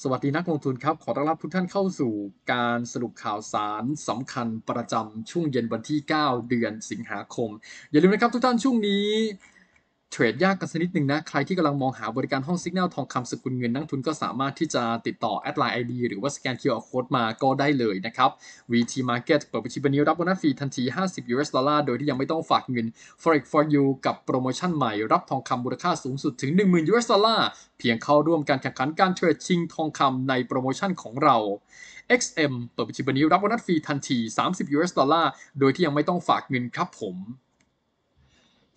สวัสดี นักลงทุนครับ ขอต้อนรับทุกท่านเข้าสู่การสรุปข่าวสารสำคัญประจำช่วงเย็นวันที่ 9 เดือนสิงหาคม อย่าลืมนะครับทุกท่านช่วงนี้เทรดยากกันสนิดหนึ่งนะ ใครที่กำลังมองหาบริการห้องสัญญาณทองคำสกุลเงินนักทุนก็สามารถที่จะติดต่อแอดไลน์ ID หรือว่าสแกน QR Code มาก็ได้เลยนะครับ VT Market เปิดบัญชีวันนี้รับโบนัสฟรีทันที 50 US ดอลลาร์โดยที่ยังไม่ต้องฝากเงิน Forex for you กับโปรโมชั่นใหม่รับทองคำมูลค่าสูงสุดถึง 10,000 US ดอลลาร์เพียงเข้าร่วมการแข่งขันการเทรดชิงทองคำในโปรโมชั่นของเรา XM เปิดบัญชีวันนี้รับโบนัสฟรีทันที 30 US ดอลลาร์โดยที่ยังไม่ต้องฝากเงินครับผม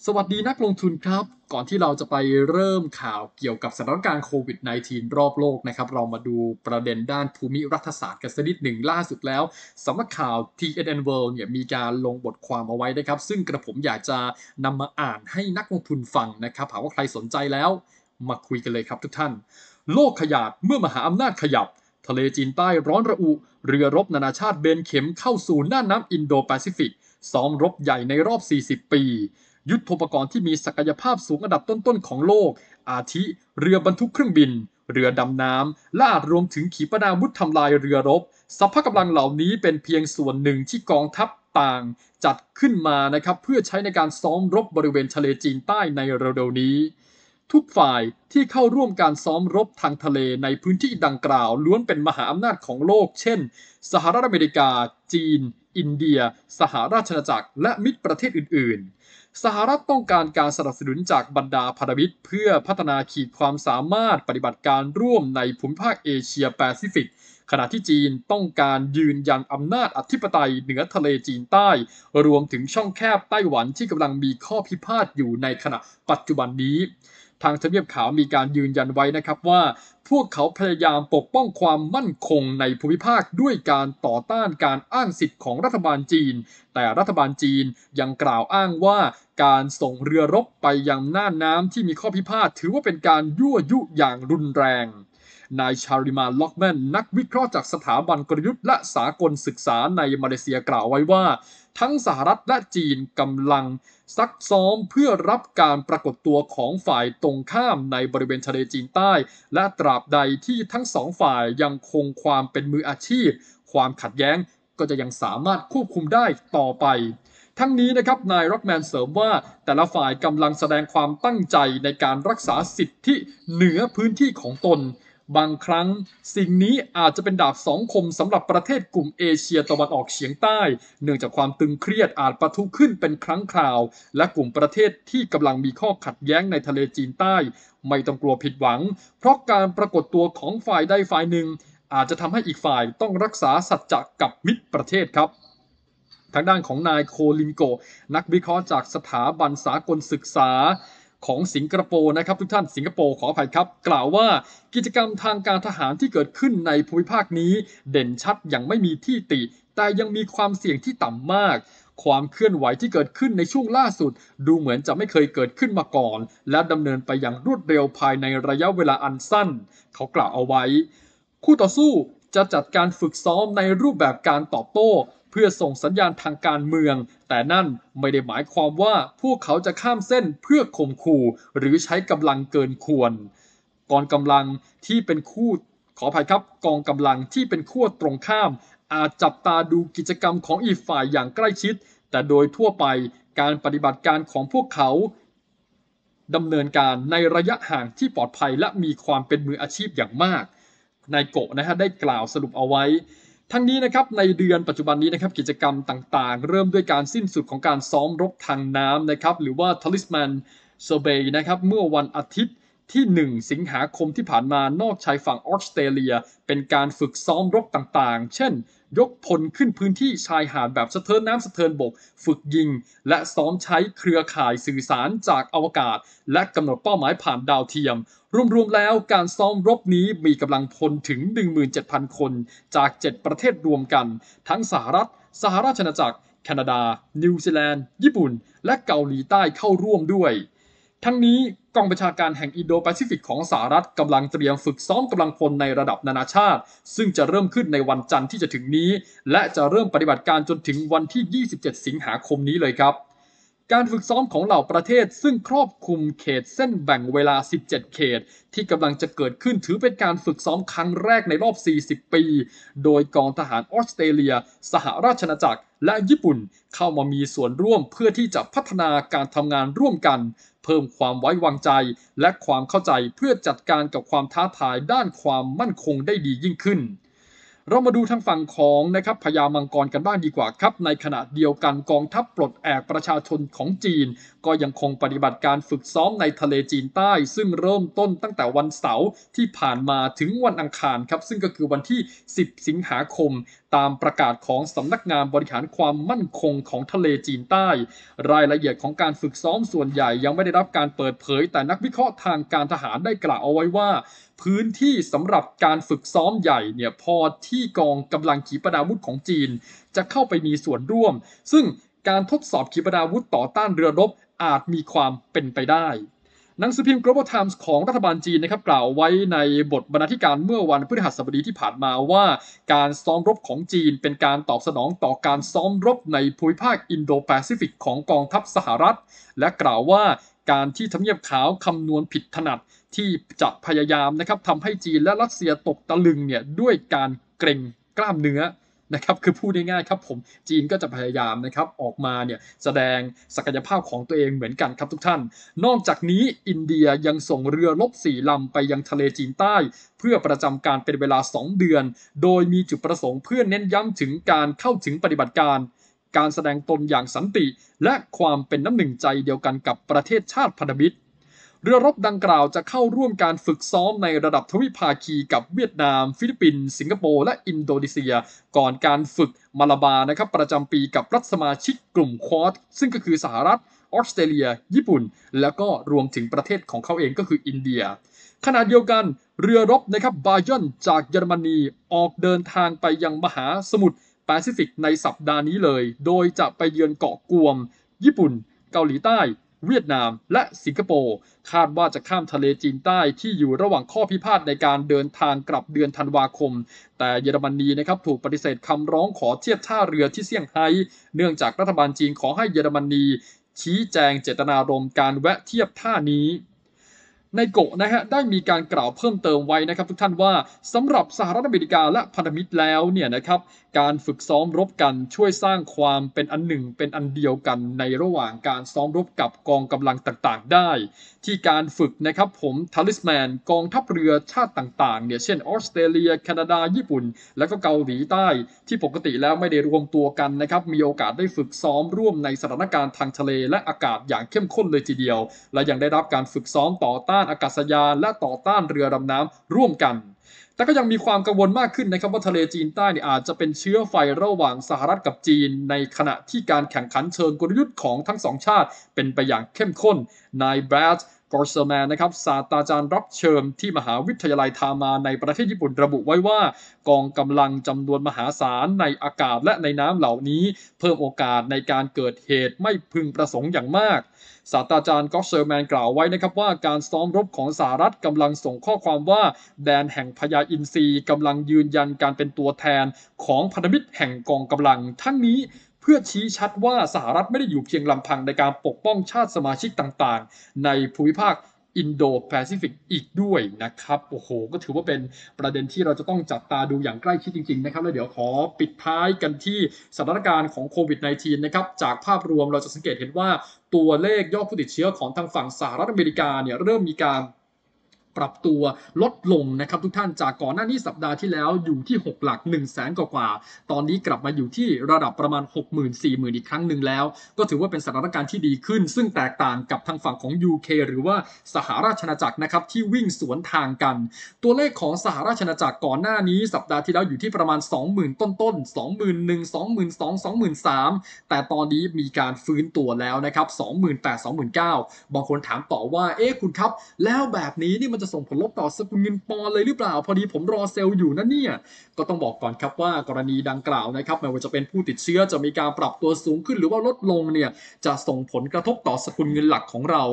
สวัสดีนักลงทุนครับ ก่อนที่เราจะไปเริ่มข่าวเกี่ยวกับสถานการณ์โควิด -19 รอบโลกนะครับ เรามาดูประเด็นด้านภูมิรัฐศาสตร์กันสักนิดหนึ่งล่าสุดแล้วสำนักข่าว TNN World เนี่ยมีการลงบทความเอาไว้นะครับ ซึ่งกระผมอยากจะนำมาอ่านให้นักลงทุนฟังนะครับ หากว่าใครสนใจแล้ว มาคุยกันเลยครับทุกท่าน โลกขยาดเมื่อมหาอำนาจขยับ ทะเลจีนใต้ร้อนระอุ เรือรบนานาชาติเบนเข็มเข้าสู่หน้าน้ำอินโดแปซิฟิกซ้อมรบใหญ่ในรอบ 40 ปียุทธภพกรณ์ที่มีศักยภาพสูงระดับต้นๆของโลก อาทิ เรือบรรทุกเครื่องบิน เรือดำน้ำและอาจรวมถึงขีปนาวุธทำลายเรือรบสัพพกำลังเหล่านี้เป็นเพียงส่วนหนึ่งที่กองทัพต่างจัดขึ้นมานะครับเพื่อใช้ในการซ้อมรบบริเวณทะเลจีนใต้ในเร็วๆนี้ทุกฝ่ายที่เข้าร่วมการซ้อมรบทางทะเลในพื้นที่ดังกล่าวล้วนเป็นมหาอำนาจของโลกเช่น สหรัฐอเมริกา จีน อินเดีย สหราชอาณาจักร และมิตรประเทศอื่นๆ สหรัฐต้องการการสนับสนุนจากบรรดาพันธมิตรเพื่อพัฒนาขีดความสามารถปฏิบัติการร่วมในภูมิภาคเอเชียแปซิฟิกขณะที่จีนต้องการยืนยันอำนาจอธิปไตยเหนือทะเลจีนใต้ รวมถึงช่องแคบไต้หวันที่กำลังมีข้อพิพาทอยู่ในขณะปัจจุบันนี้ ทางทำเนียบขาวมีการยืนยันไว้นะครับว่า พวกเขาพยายามปกป้องความมั่นคงในภูมิภาคด้วยการต่อต้านการอ้างสิทธิ์ของรัฐบาลจีน แต่รัฐบาลจีนยังกล่าวอ้างว่าการส่งเรือรบไปยังน่านน้ำที่มีข้อพิพาทถือว่าเป็นการยั่วยุอย่างรุนแรงนายชาริมาล็อกแมนนักวิเคราะห์จากสถาบันกลยุทธ์และสากลศึกษาในมาเลเซียกล่าวไว้ว่า ทั้งสหรัฐและจีนกำลัง ซักซ้อมเพื่อรับการปรากฏตัวของฝ่ายตรงข้ามในบริเวณทะเลจีนใต้ และตราบใดที่ทั้งสองฝ่ายยังคงความเป็นมืออาชีพ ความขัดแย้งก็จะยังสามารถควบคุมได้ต่อไป ทั้งนี้นะครับนายร็อกแมนเสริมว่าแต่ละฝ่ายกำลังแสดงความตั้งใจในการรักษาสิทธิเหนือพื้นที่ของตนบางครั้งสิ่งนี้อาจจะเป็นดาบสองคมสำหรับประเทศกลุ่มเอเชียตะวันออกเฉียงใต้ เนื่องจากความตึงเครียดอาจปะทุขึ้นเป็นครั้งคราว และกลุ่มประเทศที่กำลังมีข้อขัดแย้งในทะเลจีนใต้ ไม่ต้องกลัวผิดหวังเพราะการปรากฏตัวของฝ่ายใดฝ่ายหนึ่ง อาจจะทำให้อีกฝ่ายต้องรักษาสัจจะกับมิตรประเทศครับ ทางด้านของนายโคลินโกนักวิเคราะห์จากสถาบันสากลศึกษาของสิงคโปร์นะครับทุกท่าน สิงคโปร์ขออภัยครับ กล่าวว่า กิจกรรมทางการทหารที่เกิดขึ้นในภูมิภาคนี้ เด่นชัดอย่างไม่มีที่ติ แต่ยังมีความเสี่ยงที่ต่ำมาก ความเคลื่อนไหวที่เกิดขึ้นในช่วงล่าสุด ดูเหมือนจะไม่เคยเกิดขึ้นมาก่อน และดำเนินไปอย่างรวดเร็วภายในระยะเวลาอันสั้น เขากล่าวเอาไว้ คู่ต่อสู้จะจัดการฝึกซ้อมในรูปแบบการตอบโต้พื่อส่งสัญญาณทางการเมือง แต่นั่นไม่ได้หมายความว่าพวกเขาจะข้ามเส้นเพื่อข่มขู่หรือใช้กำลังเกินควรกองกำลังที่เป็นคู่ขออภัยครับกองกำลังที่เป็นขั้วตรงข้ามอาจจับตาดูกิจกรรมของอีกฝ่ายอย่างใกล้ชิด แต่โดยทั่วไปการปฏิบัติการของพวกเขาดำเนินการในระยะห่างที่ปลอดภัยและมีความเป็นมืออาชีพอย่างมาก นายโกะนะฮะได้กล่าวสรุปเอาไว้ทั้งนี้นะครับในเดือนปัจจุบันนี้นะครับกิจกรรมต่างๆ เริ่มด้วยการสิ้นสุดของการซ้อมรบทางน้ำนะครับหรือว่า Talisman Survey นะครับเมื่อวันอาทิตย์ที่ 1 สิงหาคมที่ผ่านมานอกชายฝั่งออสเตรเลีย เป็นการฝึกซ้อมรบต่างๆ เช่น ยกพลขึ้นพื้นที่ชายหาดแบบสะเทินน้ำสะเทินบก ฝึกยิง และซ้อมใช้เครือข่ายสื่อสารจากอวกาศ และกำหนดเป้าหมายผ่านดาวเทียม รวมๆแล้วการซ้อมรบนี้มีกำลังพลถึง 17,000 คนจาก 7 ประเทศรวมกัน ทั้งสหรัฐ สหราชอาณาจักรแคนาดา นิวซีแลนด์ ญี่ปุ่น และเกาหลีใต้เข้าร่วมด้วย ทั้งนี้กองบัญชาการแห่งอินโดแปซิฟิกของสหรัฐกำลังเตรียมฝึกซ้อมกำลังพลในระดับนานาชาติ ซึ่งจะเริ่มขึ้นในวันจันทร์ที่จะถึงนี้ และจะเริ่มปฏิบัติการจนถึงวันที่ 27 สิงหาคมนี้เลยครับการฝึกซ้อมของเหล่าประเทศซึ่งครอบคลุมเขตเส้นแบ่งเวลา 17 เขต ที่กำลังจะเกิดขึ้นถือเป็นการฝึกซ้อมครั้งแรกในรอบ 40 ปี โดยกองทหารออสเตรเลีย สหราชอาณาจักร และญี่ปุ่นเข้ามามีส่วนร่วมเพื่อที่จะพัฒนาการทำงานร่วมกัน เพิ่มความไว้วางใจและความเข้าใจเพื่อจัดการกับความท้าทายด้านความมั่นคงได้ดียิ่งขึ้นเรามาดูทางฝั่งของ นะครับพญามังกรกันบ้างดีกว่าครับ ในขณะเดียวกันกองทัพปลดแอกประชาชนของจีน ก็ยังคงปฏิบัติการฝึกซ้อมในทะเลจีนใต้ ซึ่งเริ่มต้นตั้งแต่วันเสาร์ที่ผ่านมาถึงวันอังคารครับ ซึ่งก็คือวันที่ 10 สิงหาคม ตามประกาศของสำนักงานบริหารความมั่นคงของทะเลจีนใต้ รายละเอียดของการฝึกซ้อมส่วนใหญ่ ยังไม่ได้รับการเปิดเผย แต่นักวิเคราะห์ทางการทหารได้กล่าวเอาไว้ว่าพื้นที่สำหรับการฝึกซ้อมใหญ่เนี่ยพอที่กองกำลังขีปนาวุธของจีนจะเข้าไปมีส่วนร่วม ซึ่งการทดสอบขีปนาวุธต่อต้านเรือรบอาจมีความเป็นไปได้หนังสือพิมพ์ Global Times ของรัฐบาลจีนนะครับกล่าวไว้ในบทบรรณาธิการเมื่อวันพฤหัสบดีที่ผ่านมาว่าการซ้อมรบของจีนเป็นการตอบสนองต่อการซ้อมรบในภูมิภาคอินโดแปซิฟิกของกองทัพสหรัฐ และกล่าวว่าการที่ทำเนียบขาวคำนวณผิดถนัดที่จะพยายามนะครับทำให้จีนและรัสเซียตกตะลึงเนี่ยด้วยการเกรงกล้ามเนื้อนะครับคือพูดง่ายๆครับผม จีนก็จะพยายามนะครับออกมาเนี่ยแสดงศักยภาพของตัวเองเหมือนกันครับทุกท่าน นอกจากนี้อินเดียยังส่งเรือลบสี่ลำไปยังทะเลจีนใต้ เพื่อประจำการเป็นเวลา 2 เดือนโดยมีจุดประสงค์เพื่อเน้นย้ำถึงการเข้าถึงปฏิบัติการ การแสดงตนอย่างสันติและความเป็นน้ำหนึ่งใจเดียวกันกับประเทศชาติพันธมิตรเรือรบดังกล่าวจะเข้าร่วมการฝึกซ้อมในระดับทวิภาคีกับเวียดนาม ฟิลิปปินส์สิงคโปร์และอินโดนีเซีย ก่อนการฝึกมาลาบานะครับประจำปีกับรัฐสมาชิกกลุ่มควอดซึ่งก็คือสหรัฐออสเตรเลีย ญี่ปุ่น แล้วก็รวมถึงประเทศของเขาเองก็คืออินเดียขณะเดียวกันเรือรบนะครับบายอนจากเยอรมนีออกเดินทางไปยังมหาสมุทรแปซิฟิกในสัปดาห์นี้เลย โดยจะไปเยือนเกาะกวม ญี่ปุ่น เกาหลีใต้เวียดนามและสิงคโปร์คาดว่าจะข้ามทะเลจีนใต้ที่อยู่ระหว่างข้อพิพาทในการเดินทางกลับเดือนธันวาคม แต่เยอรมนีนะครับถูกปฏิเสธคำร้องขอเทียบท่าเรือที่เซี่ยงไฮ้เนื่องจากรัฐบาลจีนขอให้เยอรมนี ชี้แจงเจตนารมณ์การแวะเทียบท่านี้นายโกะนะฮะได้มีการกล่าวเพิ่มเติมไว้นะครับทุกท่านว่าสำหรับสหรัฐอเมริกาและพันธมิตรแล้วเนี่ยนะครับการฝึกซ้อมรบกันช่วยสร้างความเป็นอันหนึ่งเป็นอันเดียวกันในระหว่างการซ้อมรบกับกองกำลังต่างๆได้ ที่การฝึกนะครับผมทัลิสแมนกองทัพเรือชาติต่างๆเนี่ยเช่นออสเตรเลีย แคนาดาญี่ปุ่น และก็เกาหลีใต้ ที่ปกติแล้วไม่ได้รวมตัวกันนะครับมีโอกาสได้ฝึกซ้อมร่วมในสถานการณ์ทางทะเลและอากาศอย่างเข้มข้นเลยทีเดียว และยังได้รับการฝึกซ้อมต่อต้านานอากาศยานและต่อต้านเรือดำน้ำร่วมกัน แต่ก็ยังมีความกังวลมากขึ้นนะครับว่าทะเลจีนใต้เนี่ยอาจจะเป็นเชื้อไฟระหว่างสหรัฐกับจีน ในขณะที่การแข่งขันเชิงกลยุทธ์ของทั้งสองชาติ เป็นไปอย่างเข้มข้น นายแบรดอร์เซแมนนะครับศาสตราจารย์รับเชิญที่มหาวิทยาลัยทามาในประเทศญี่ปุ่นระบุไว้ว่ากองกำลังจำนวนมหาศาลในอากาศและในน้ำเหล่านี้เพิ่มโอกาสในการเกิดเหตุไม่พึงประสงค์อย่างมากศาสตราจารย์กอ์เซอร์แมนกล่าวไว้นะครับว่าการซ้อมรบของสหรัฐกำลังส่งข้อความว่า แดนแห่งพญาอินทรีกำลังยืนยันการเป็นตัวแทนของพันธมิตรแห่งกองกำลังทั้งนี้พื่อชี้ชัดว่าสหรัฐไม่ได้อยู่เพียงลำพังในการปกป้องชาติสมาชิกต่างๆ ในภูมิภาคอินโดแปซิฟิกอีกด้วยนะครับ โอ้โห ก็ถือว่าเป็นประเด็นที่เราจะต้องจับตาดูอย่างใกล้ชิดจริง ๆ นะครับแล้วเดี๋ยวขอปิดท้ายกันที่สถานการณ์ของโควิด -19 นะครับ จากภาพรวมเราจะสังเกตเห็นว่าตัวเลขยอดผู้ติดเชื้อของทางฝั่งสหรัฐอเมริกาเนี่ยเริ่มมีการปรับตัวลดลงนะครับทุกท่านจากก่อนหน้านี้สัปดาห์ที่แล้วอยู่ที่ 6 หลัก1 0 0 0แสนกว่า ตอนนี้กลับมาอยู่ที่ระดับประมาณ6 0 0 0 0 4 0 0 0 อีกครั้งหนึ่งแล้ว ก็ถือว่าเป็นสถานการณ์ที่ดีขึ้น ซึ่งแตกต่างกับทางฝั่งของ UK หรือว่าสหราชอาณาจักรนะครับที่วิ่งสวนทางกัน ตัวเลขของสหราชอาณาจักรก่อนหน้านี้สัปดาห์ที่แล้วอยู่ที่ประมาณ 20,000 ต้นต้น21,000 22,000 2 0 0 0แต่ตอนนี้มีการฟื้นตัวแล้วนะครับ2 0 0 0 0 2 0 0 0 0บางคนถามต่อว่าเอ๊ะคุณครับ แล้วแบบนี้นี่มันจะะส่งผลลบต่อสกุลเงินปอนเลยหรือเปล่าพอดีผมรอเซลล์อยู่นะเนี่ย ก็ต้องบอกก่อนครับว่ากรณีดังกล่าวนะครับไม่ว่าจะเป็นผู้ติดเชื้อจะมีการปรับตัวสูงขึ้นหรือว่าลดลงเนี่ย จะส่งผลกระทบต่อสกุลเงินหลักของเรา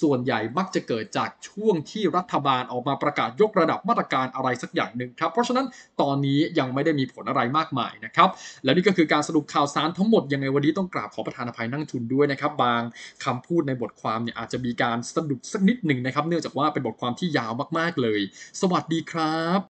ส่วนใหญ่มักจะเกิดจากช่วงที่รัฐบาลออกมาประกาศยกระดับมาตรการอะไรสักอย่างหนึ่งครับ เพราะฉะนั้นตอนนี้ยังไม่ได้มีผลอะไรมากมายนะครับ และนี่ก็คือการสรุปข่าวสารทั้งหมดยังไงวันนี้ต้องกราบขอประธานอภัยนั่งทุนด้วยนะครับบางคำพูดในบทความเนี่ยอาจจะมีการสะดุดสักนิดหนึ่งนะครับ เนื่องจากว่าเป็นบทความที่ยาวมากๆเลย สวัสดีครับ